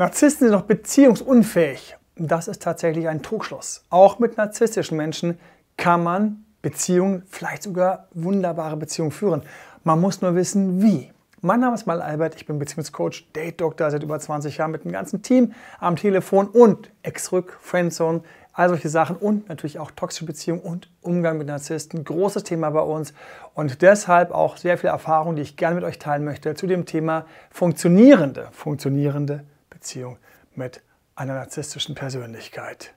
Narzissten sind noch beziehungsunfähig. Das ist tatsächlich ein Trugschluss. Auch mit narzisstischen Menschen kann man Beziehungen, vielleicht sogar wunderbare Beziehungen führen. Man muss nur wissen, wie. Mein Name ist Mal Albert, ich bin Beziehungscoach, Date Doktor seit über 20 Jahren mit dem ganzen Team am Telefon und Ex-Rück, Friendzone, all solche Sachen und natürlich auch toxische Beziehungen und Umgang mit Narzissten. Großes Thema bei uns und deshalb auch sehr viel Erfahrung, die ich gerne mit euch teilen möchte zu dem Thema funktionierende, funktionierende Beziehung mit einer narzisstischen Persönlichkeit.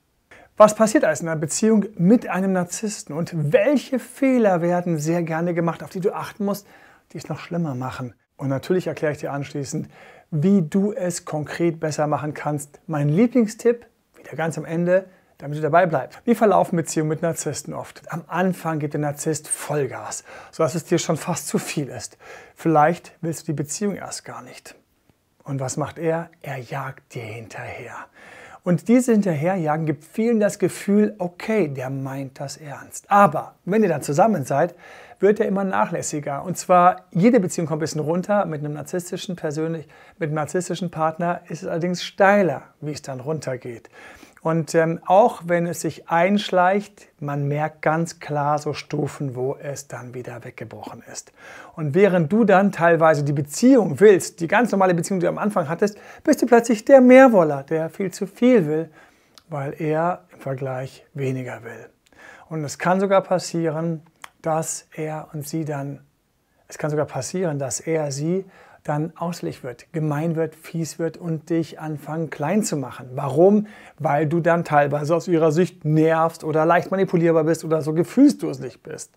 Was passiert also in einer Beziehung mit einem Narzissten und welche Fehler werden sehr gerne gemacht, auf die du achten musst, die es noch schlimmer machen? Und natürlich erkläre ich dir anschließend, wie du es konkret besser machen kannst. Mein Lieblingstipp, wieder ganz am Ende, damit du dabei bleibst. Wie verlaufen Beziehungen mit Narzissten oft? Am Anfang gibt der Narzisst Vollgas, sodass es dir schon fast zu viel ist. Vielleicht willst du die Beziehung erst gar nicht. Und was macht er? Er jagt dir hinterher. Und dieses Hinterherjagen gibt vielen das Gefühl, okay, der meint das ernst. Aber wenn ihr dann zusammen seid, wird er immer nachlässiger. Und zwar, jede Beziehung kommt ein bisschen runter. Mit einem narzisstischen, persönlich, mit einem narzisstischen Partner ist es allerdings steiler, wie es dann runtergeht. Und ähm, auch wenn es sich einschleicht, man merkt ganz klar so Stufen, wo es dann wieder weggebrochen ist. Und während du dann teilweise die Beziehung willst, die ganz normale Beziehung, die du am Anfang hattest, bist du plötzlich der Mehrwoller, der viel zu viel will, weil er im Vergleich weniger will. Und es kann sogar passieren, dass er und sie dann, es kann sogar passieren, dass er sie dann auslich wird, gemein wird, fies wird und dich anfangen klein zu machen. Warum? Weil du dann teilweise aus ihrer Sicht nervst oder leicht manipulierbar bist oder so gefühlsdurstig bist.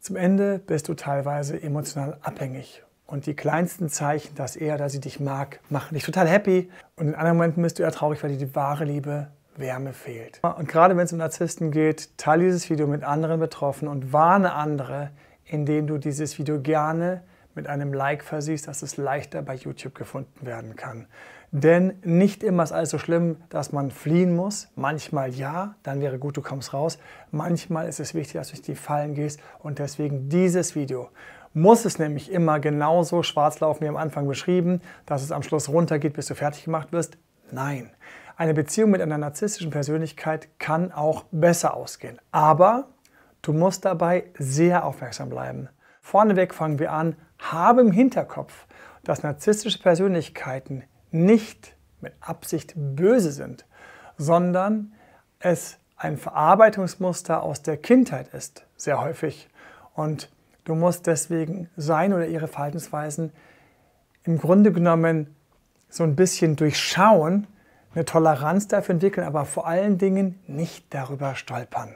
Zum Ende bist du teilweise emotional abhängig. Und die kleinsten Zeichen, dass er oder sie dich mag, machen dich total happy. Und in anderen Momenten bist du eher traurig, weil dir die wahre Liebe Wärme fehlt. Und gerade wenn es um Narzissten geht, teile dieses Video mit anderen Betroffenen und warne andere, indem du dieses Video gerne mit einem Like versiehst, dass es leichter bei YouTube gefunden werden kann. Denn nicht immer ist alles so schlimm, dass man fliehen muss. Manchmal ja, dann wäre gut, du kommst raus. Manchmal ist es wichtig, dass du durch die Fallen gehst und deswegen dieses Video. Muss es nämlich immer genauso schwarz laufen wie am Anfang beschrieben, dass es am Schluss runtergeht, bis du fertig gemacht wirst? Nein. Eine Beziehung mit einer narzisstischen Persönlichkeit kann auch besser ausgehen. Aber du musst dabei sehr aufmerksam bleiben. Vorneweg fangen wir an, habe im Hinterkopf, dass narzisstische Persönlichkeiten nicht mit Absicht böse sind, sondern es ein Verarbeitungsmuster aus der Kindheit ist, sehr häufig. Und du musst deswegen sein oder ihre Verhaltensweisen im Grunde genommen so ein bisschen durchschauen, eine Toleranz dafür entwickeln, aber vor allen Dingen nicht darüber stolpern.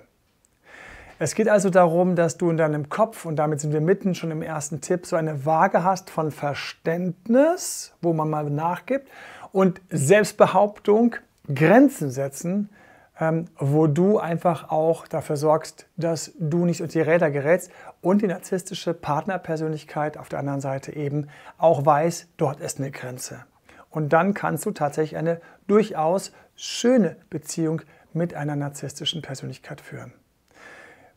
Es geht also darum, dass du in deinem Kopf, und damit sind wir mitten schon im ersten Tipp, so eine Waage hast von Verständnis, wo man mal nachgibt, und Selbstbehauptung, Grenzen setzen, ähm, wo du einfach auch dafür sorgst, dass du nicht unter die Räder gerätst und die narzisstische Partnerpersönlichkeit auf der anderen Seite eben auch weiß, dort ist eine Grenze. Und dann kannst du tatsächlich eine durchaus schöne Beziehung mit einer narzisstischen Persönlichkeit führen.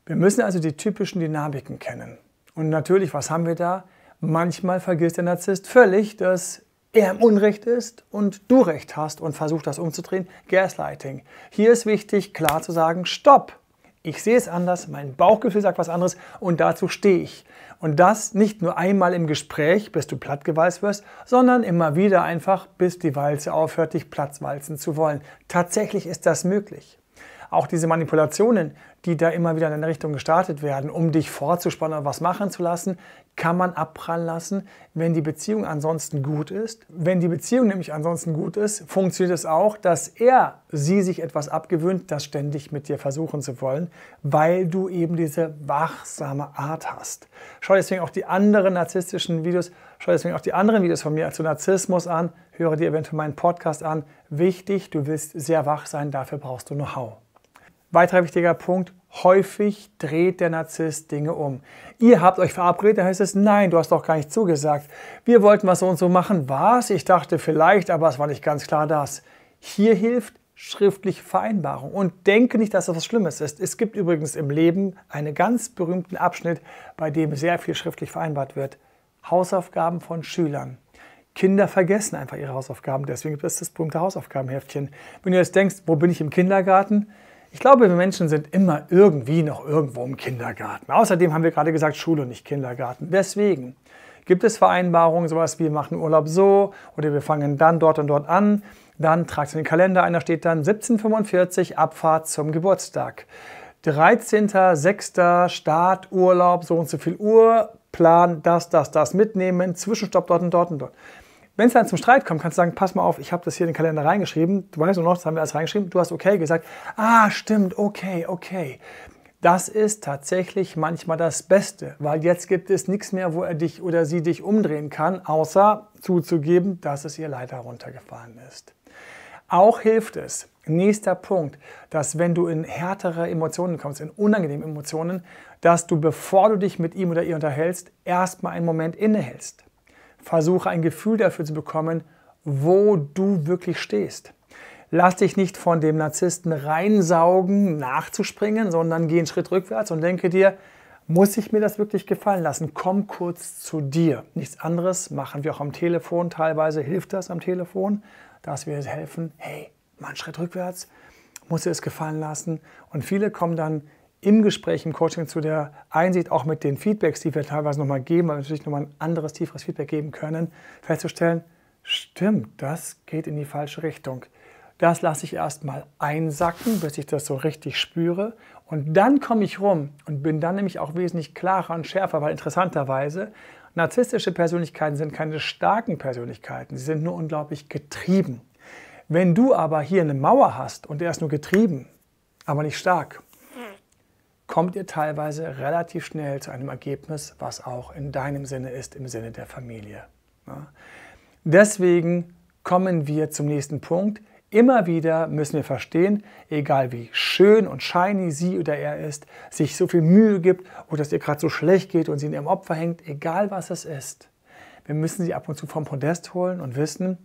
Wir müssen also die typischen Dynamiken kennen. Und natürlich, was haben wir da? Manchmal vergisst der Narzisst völlig, dass er im Unrecht ist und du Recht hast und versucht das umzudrehen. Gaslighting. Hier ist wichtig, klar zu sagen, stopp. Ich sehe es anders, mein Bauchgefühl sagt was anderes und dazu stehe ich. Und das nicht nur einmal im Gespräch, bis du plattgewalzt wirst, sondern immer wieder einfach, bis die Walze aufhört, dich platzwalzen zu wollen. Tatsächlich ist das möglich auch diese Manipulationen, die da immer wieder in eine Richtung gestartet werden, um dich vorzuspannen und was machen zu lassen, kann man abprallen lassen, wenn die Beziehung ansonsten gut ist. Wenn die Beziehung nämlich ansonsten gut ist, funktioniert es auch, dass er sie sich etwas abgewöhnt, das ständig mit dir versuchen zu wollen, weil du eben diese wachsame Art hast. Schau deswegen auch die anderen narzisstischen Videos, schau deswegen auch die anderen Videos von mir zu Narzissmus an, höre dir eventuell meinen Podcast an. Wichtig, du willst sehr wach sein, dafür brauchst du Know-how. Weiterer wichtiger Punkt, häufig dreht der Narzisst Dinge um. Ihr habt euch verabredet, dann heißt es, nein, du hast doch gar nicht zugesagt. Wir wollten was so und so machen, was? Ich dachte vielleicht, aber es war nicht ganz klar das. Hier hilft schriftliche Vereinbarung und denke nicht, dass das was Schlimmes ist. Es gibt übrigens im Leben einen ganz berühmten Abschnitt, bei dem sehr viel schriftlich vereinbart wird. Hausaufgaben von Schülern. Kinder vergessen einfach ihre Hausaufgaben, deswegen gibt es das berühmte Hausaufgabenheftchen. Wenn du jetzt denkst, wo bin ich im Kindergarten? Ich glaube, wir Menschen sind immer irgendwie noch irgendwo im Kindergarten. Außerdem haben wir gerade gesagt, Schule und nicht Kindergarten. Deswegen gibt es Vereinbarungen, sowas wie wir machen Urlaub so oder wir fangen dann dort und dort an. Dann tragst du den Kalender ein, da steht dann 1745 Abfahrt zum Geburtstag. 13.06. Start, Urlaub, so und so viel Uhr, Plan, das, das, das mitnehmen, Zwischenstopp dort und dort und dort. Wenn es dann zum Streit kommt, kannst du sagen, pass mal auf, ich habe das hier in den Kalender reingeschrieben. Du weißt nur noch, das haben wir alles reingeschrieben. Du hast okay gesagt. Ah, stimmt, okay, okay. Das ist tatsächlich manchmal das Beste, weil jetzt gibt es nichts mehr, wo er dich oder sie dich umdrehen kann, außer zuzugeben, dass es ihr leider runtergefahren ist. Auch hilft es, nächster Punkt, dass wenn du in härtere Emotionen kommst, in unangenehme Emotionen, dass du, bevor du dich mit ihm oder ihr unterhältst, erstmal einen Moment innehältst. Versuche ein Gefühl dafür zu bekommen, wo du wirklich stehst. Lass dich nicht von dem Narzissten reinsaugen, nachzuspringen, sondern geh einen Schritt rückwärts und denke dir, muss ich mir das wirklich gefallen lassen? Komm kurz zu dir. Nichts anderes machen wir auch am Telefon. Teilweise hilft das am Telefon, dass wir helfen. Hey, mal einen Schritt rückwärts, muss dir es gefallen lassen. Und viele kommen dann im Gespräch, im Coaching zu der Einsicht, auch mit den Feedbacks, die wir teilweise nochmal geben, weil wir natürlich nochmal ein anderes, tieferes Feedback geben können, festzustellen, stimmt, das geht in die falsche Richtung. Das lasse ich erstmal einsacken, bis ich das so richtig spüre. Und dann komme ich rum und bin dann nämlich auch wesentlich klarer und schärfer, weil interessanterweise narzisstische Persönlichkeiten sind keine starken Persönlichkeiten, sie sind nur unglaublich getrieben. Wenn du aber hier eine Mauer hast und er ist nur getrieben, aber nicht stark, kommt ihr teilweise relativ schnell zu einem Ergebnis, was auch in deinem Sinne ist, im Sinne der Familie. Deswegen kommen wir zum nächsten Punkt. Immer wieder müssen wir verstehen, egal wie schön und shiny sie oder er ist, sich so viel Mühe gibt oder es ihr gerade so schlecht geht und sie in ihrem Opfer hängt, egal was es ist. Wir müssen sie ab und zu vom Podest holen und wissen,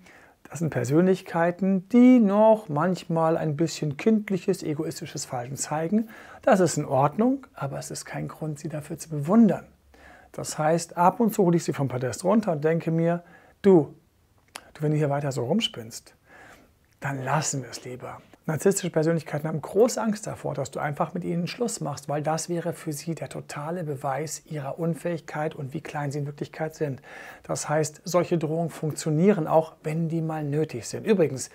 das sind Persönlichkeiten, die noch manchmal ein bisschen kindliches, egoistisches Verhalten zeigen. Das ist in Ordnung, aber es ist kein Grund, sie dafür zu bewundern. Das heißt, ab und zu hole ich sie vom Podest runter und denke mir, du, du, wenn du hier weiter so rumspinnst, dann lassen wir es lieber. Narzisstische Persönlichkeiten haben große Angst davor, dass du einfach mit ihnen Schluss machst, weil das wäre für sie der totale Beweis ihrer Unfähigkeit und wie klein sie in Wirklichkeit sind. Das heißt, solche Drohungen funktionieren auch, wenn die mal nötig sind. Übrigens,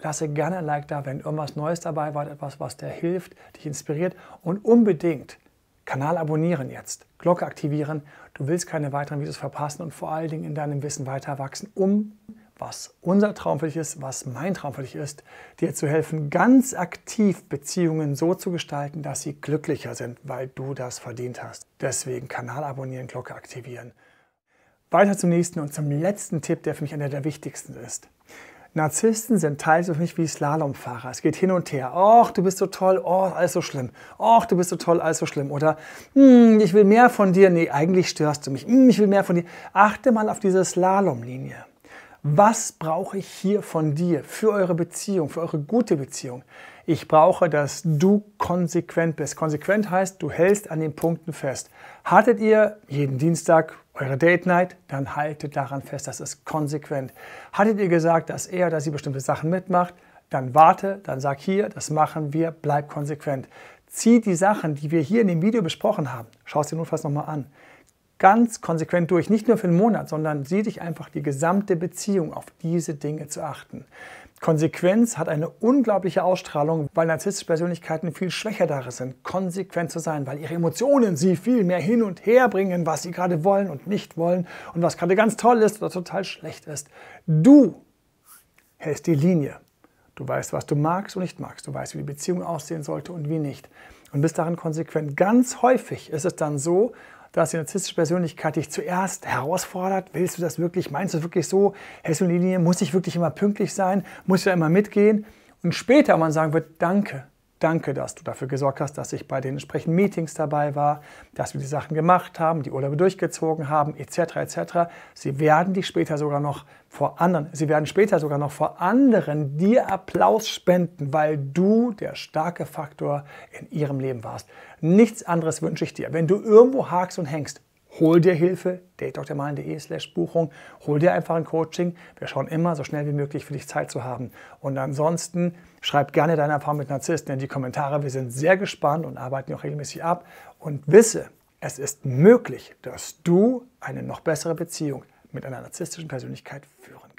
lasse gerne ein Like da, wenn irgendwas Neues dabei war, etwas, was dir hilft, dich inspiriert und unbedingt Kanal abonnieren jetzt, Glocke aktivieren. Du willst keine weiteren Videos verpassen und vor allen Dingen in deinem Wissen weiter wachsen, um was unser Traum für dich ist, was mein Traum für dich ist, dir zu helfen, ganz aktiv Beziehungen so zu gestalten, dass sie glücklicher sind, weil du das verdient hast. Deswegen Kanal abonnieren, Glocke aktivieren. Weiter zum nächsten und zum letzten Tipp, der für mich einer der wichtigsten ist. Narzissten sind teils für mich wie Slalomfahrer. Es geht hin und her. Och, du bist so toll, oh, alles so schlimm. Och, du bist so toll, alles so schlimm. Oder, hm, ich will mehr von dir. Nee, eigentlich störst du mich. Hm, ich will mehr von dir. Achte mal auf diese Slalomlinie. Was brauche ich hier von dir für eure Beziehung, für eure gute Beziehung? Ich brauche, dass du konsequent bist. Konsequent heißt, du hältst an den Punkten fest. Hattet ihr jeden Dienstag eure Date Night, dann haltet daran fest, das ist konsequent. Hattet ihr gesagt, dass er oder sie bestimmte Sachen mitmacht, dann warte, dann sag hier, das machen wir, bleib konsequent. Zieh die Sachen, die wir hier in dem Video besprochen haben, schau es dir notfalls nochmal an ganz konsequent durch, nicht nur für einen Monat, sondern sieh dich einfach die gesamte Beziehung auf diese Dinge zu achten. Konsequenz hat eine unglaubliche Ausstrahlung, weil narzisstische Persönlichkeiten viel schwächer darin sind, konsequent zu sein, weil ihre Emotionen sie viel mehr hin und her bringen, was sie gerade wollen und nicht wollen und was gerade ganz toll ist oder total schlecht ist. Du hältst die Linie. Du weißt, was du magst und nicht magst. Du weißt, wie die Beziehung aussehen sollte und wie nicht. Und bist darin konsequent. Ganz häufig ist es dann so, dass die narzisstische Persönlichkeit dich zuerst herausfordert. Willst du das wirklich? Meinst du das wirklich so? Hältst du Linie? Muss ich wirklich immer pünktlich sein? Muss ich da immer mitgehen? Und später man sagen wird, danke, Danke, dass du dafür gesorgt hast, dass ich bei den entsprechenden Meetings dabei war, dass wir die Sachen gemacht haben, die Urlaube durchgezogen haben, etc. etc. Sie werden dich später sogar noch vor anderen, sie werden später sogar noch vor anderen dir Applaus spenden, weil du der starke Faktor in ihrem Leben warst. Nichts anderes wünsche ich dir. Wenn du irgendwo hakst und hängst, hol dir Hilfe, datedoktormalen.de slash Buchung, hol dir einfach ein Coaching. Wir schauen immer, so schnell wie möglich für dich Zeit zu haben. Und ansonsten schreib gerne deine Erfahrung mit Narzissten in die Kommentare. Wir sind sehr gespannt und arbeiten auch regelmäßig ab. Und wisse, es ist möglich, dass du eine noch bessere Beziehung mit einer narzisstischen Persönlichkeit führen